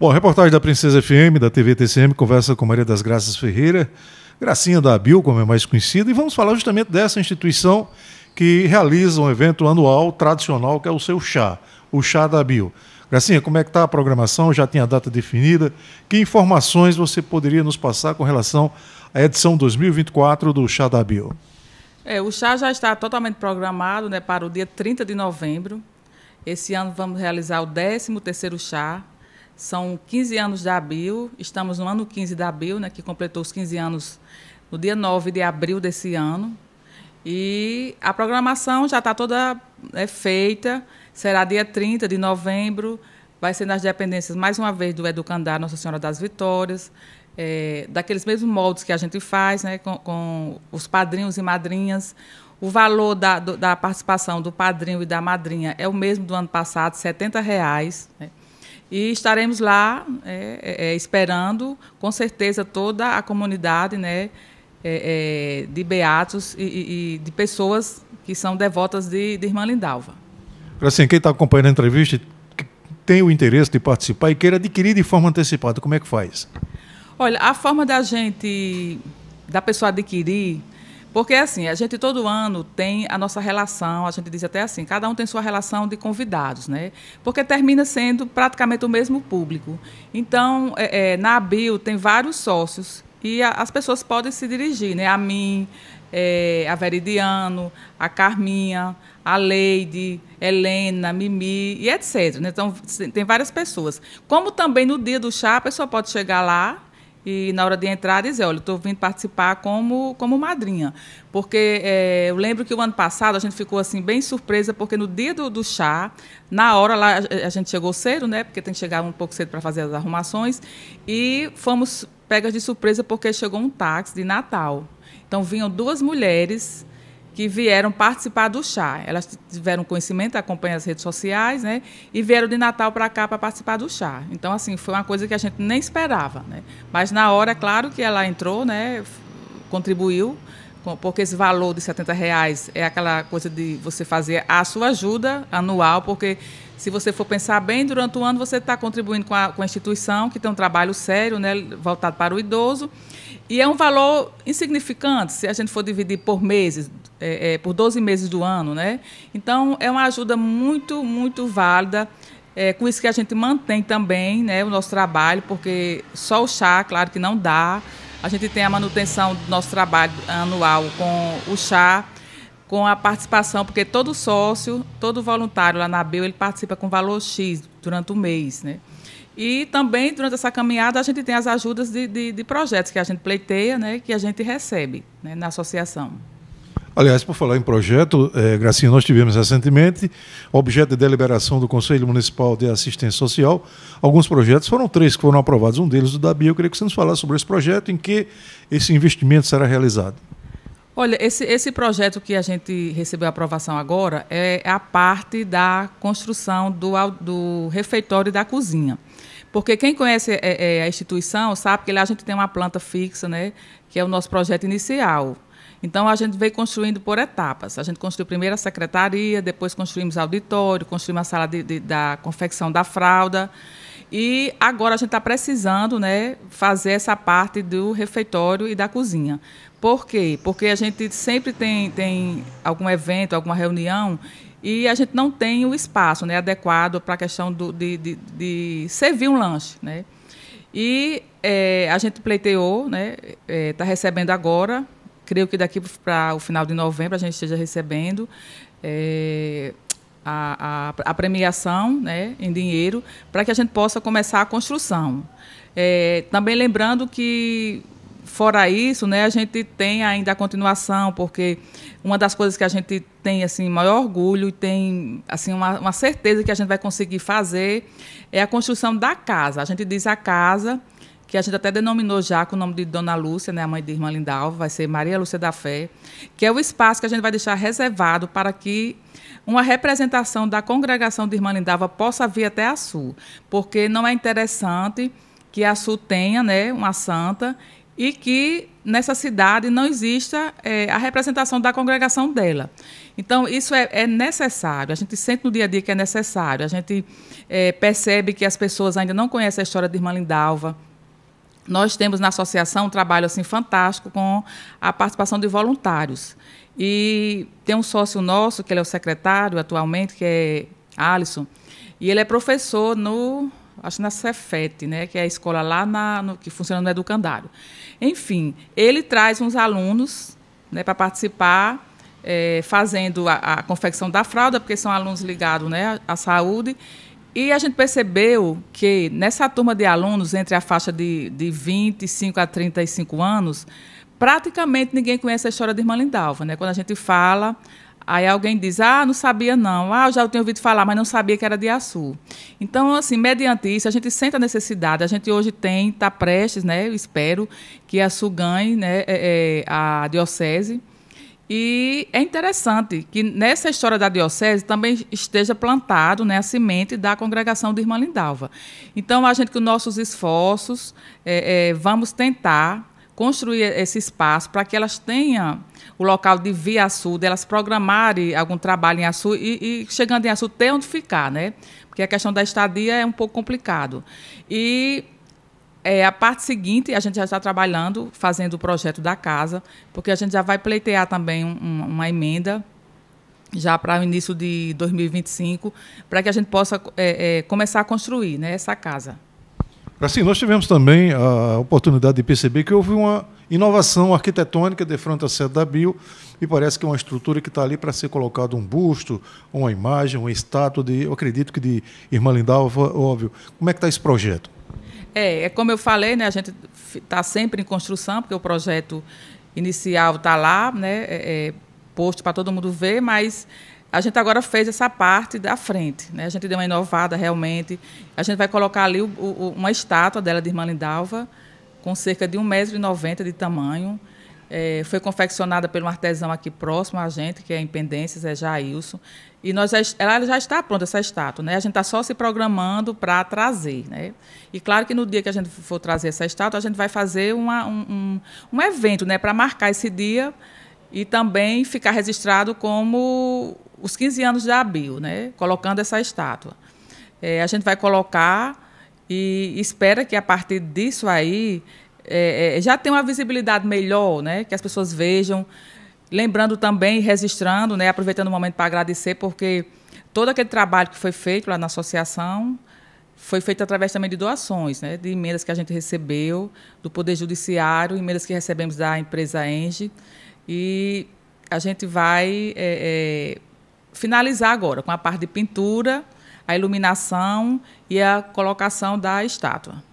Bom, a reportagem da Princesa FM, da TV TCM, conversa com Maria das Graças Ferreira, Gracinha da Abil, como é mais conhecida, e vamos falar justamente dessa instituição que realiza um evento anual tradicional que é o seu chá, o Chá da Abil. Gracinha, como é que está a programação? Já tem a data definida? Que informações você poderia nos passar com relação à edição 2024 do Chá da Abiu? É, o chá já está totalmente programado né, para o dia 30 de novembro. Esse ano vamos realizar o 13º chá, são 15 anos da ABIL, estamos no ano 15 da ABIL, né, que completou os 15 anos no dia 9 de abril desse ano. E a programação já está toda é, feita, será dia 30 de novembro, vai ser nas dependências, mais uma vez, do Educandar Nossa Senhora das Vitórias, é, daqueles mesmos moldes que a gente faz, né, com, com os padrinhos e madrinhas. O valor da, do, da participação do padrinho e da madrinha é o mesmo do ano passado, R$ 70. Reais, né. E estaremos lá é, é, é, esperando, com certeza, toda a comunidade né, é, é, de beatos e, e, e, de pessoas que são devotas de, de Irmã Lindalva. Assim, quem está acompanhando a entrevista tem o interesse de participar e queira adquirir de forma antecipada, como é que faz? Olha, a forma da gente, da pessoa adquirir, porque, assim, a gente todo ano tem a nossa relação, a gente diz até assim, cada um tem sua relação de convidados, né? Porque termina sendo praticamente o mesmo público. Então, é, é, na ABIL tem vários sócios e a, as pessoas podem se dirigir, né? A mim, é, a Veridiano, a Carminha, a Leide, Helena, Mimi e etc. Né? Então, tem várias pessoas. Como também no dia do chá, a pessoa pode chegar lá e na hora de entrar dizer, olha, estou vindo participar como, como madrinha. Porque é, eu lembro que o ano passado a gente ficou assim bem surpresa, porque no dia do, do chá, na hora lá, a gente chegou cedo, né? Porque tem que chegar um pouco cedo para fazer as arrumações, e fomos pegas de surpresa porque chegou um táxi de Natal. Então vinham duas mulheres que vieram participar do chá. Elas tiveram conhecimento, acompanham as redes sociais, né? E vieram de Natal para cá para participar do chá. Então, assim, foi uma coisa que a gente nem esperava, né? Mas na hora, é claro que ela entrou, né? Contribuiu, porque esse valor de 70 reais é aquela coisa de você fazer a sua ajuda anual, porque se você for pensar bem, durante o ano você está contribuindo com a, com a instituição, que tem um trabalho sério, né? Voltado para o idoso. E é um valor insignificante se a gente for dividir por meses, é, é, por 12 meses do ano, né? Então, é uma ajuda muito, muito válida. É, com isso que a gente mantém também né, o nosso trabalho, porque só o chá, claro que não dá. A gente tem a manutenção do nosso trabalho anual com o chá, com a participação, porque todo sócio, todo voluntário lá na BEU, ele participa com valor X durante o mês. Né? E também, durante essa caminhada, a gente tem as ajudas de, de, de projetos que a gente pleiteia, né, que a gente recebe né, na associação. Aliás, por falar em projeto, é, Gracinha, nós tivemos recentemente, objeto de deliberação do Conselho Municipal de Assistência Social, alguns projetos, foram três que foram aprovados, um deles o da Bia. Eu queria que você nos falasse sobre esse projeto, em que esse investimento será realizado. Olha, esse, esse projeto que a gente recebeu a aprovação agora é, é a parte da construção do, do refeitório e da cozinha. Porque quem conhece é, é, a instituição sabe que lá a gente tem uma planta fixa, né, que é o nosso projeto inicial. Então, a gente veio construindo por etapas. A gente construiu primeiro a secretaria, depois construímos auditório, construímos a sala de, de, da confecção da fralda. E agora a gente está precisando né, fazer essa parte do refeitório e da cozinha. Por quê? Porque a gente sempre tem, tem algum evento, alguma reunião e a gente não tem o espaço né, adequado para a questão do, de, de, de, servir um lanche. Né? E é, a gente pleiteou, está né, é, recebendo agora Creio que daqui para o final de novembro a gente esteja recebendo é, a, a, a, premiação né, em dinheiro para que a gente possa começar a construção. É, também lembrando que fora isso, né, a gente tem ainda a continuação, porque uma das coisas que a gente tem assim maior orgulho e tem assim uma, uma, certeza que a gente vai conseguir fazer é a construção da casa. A gente diz a casa que a gente até denominou já com o nome de Dona Lúcia, né, a mãe de Irmã Lindalva, vai ser Maria Lúcia da Fé, que é o espaço que a gente vai deixar reservado para que uma representação da congregação de Irmã Lindalva possa vir até a Sul, porque não é interessante que a Sul tenha né, uma santa e que nessa cidade não exista é, a representação da congregação dela. Então, isso é, é, necessário, a gente sente no dia a dia que é necessário, a gente é, percebe que as pessoas ainda não conhecem a história de Irmã Lindalva, nós temos na associação um trabalho assim fantástico com a participação de voluntários. E tem um sócio nosso, que ele é o secretário atualmente, que é Alisson, e ele é professor no acho na Cefet, né, que é a escola lá na, no, que funciona no educandário. Enfim, ele traz uns alunos né, para participar é, fazendo a, a, confecção da fralda, porque são alunos ligados né, à saúde, e a gente percebeu que nessa turma de alunos, entre a faixa de, de 25 a 35 anos, praticamente ninguém conhece a história de Irmã Lindalva. Né? Quando a gente fala, Aí alguém diz, ah, não sabia não, ah, eu já tinha ouvido falar, mas não sabia que era de Açu. Então, assim, mediante isso, a gente sente a necessidade, a gente hoje tem, está prestes, né, eu espero que Açu ganhe né, é, é, a diocese, e é interessante que nessa história da diocese também esteja plantado né, a semente da congregação de Irmã Lindalva. Então, a gente, com nossos esforços, é, é, vamos tentar construir esse espaço para que elas tenham o local de via a Açu, delas programarem algum trabalho em Açu e, e chegando em Açu ter onde ficar, né? Porque a questão da estadia é um pouco complicado. E é, a parte seguinte, a gente já está trabalhando, fazendo o projeto da casa, porque a gente já vai pleitear também um, uma emenda já para o início de 2025, para que a gente possa é, é, começar a construir né, essa casa. Assim, nós tivemos também a oportunidade de perceber que houve uma inovação arquitetônica de frente à sede da Bio, e parece que é uma estrutura que está ali para ser colocado um busto, uma imagem, uma estátua, de, eu acredito que de Irmã Lindalva, óbvio. Como é que está esse projeto? É, é como eu falei, né, a gente está sempre em construção, porque o projeto inicial está lá, né, é, é posto para todo mundo ver, mas a gente agora fez essa parte da frente, né? A gente deu uma inovada realmente. A gente vai colocar ali o, o, uma estátua dela de irmã Lindalva, com cerca de 1,90m de tamanho. É, foi confeccionada por um artesão aqui próximo a gente, que é em Pendências, é Jailson. E nós já, ela já está pronta, essa estátua. Né? A gente está só se programando para trazer. Né? E claro que no dia que a gente for trazer essa estátua, a gente vai fazer uma, um, um, evento né? para marcar esse dia e também ficar registrado como os 15 anos da Abil, né? colocando essa estátua. É, a gente vai colocar e espera que a partir disso aí é, é, já tem uma visibilidade melhor, né? Que as pessoas vejam. Lembrando também, registrando, né? Aproveitando o momento para agradecer, porque todo aquele trabalho que foi feito lá na associação foi feito através também de doações, né? De emendas que a gente recebeu do Poder Judiciário, emendas que recebemos da empresa Enge. E a gente vai é, é, finalizar agora com a parte de pintura, a iluminação e a colocação da estátua.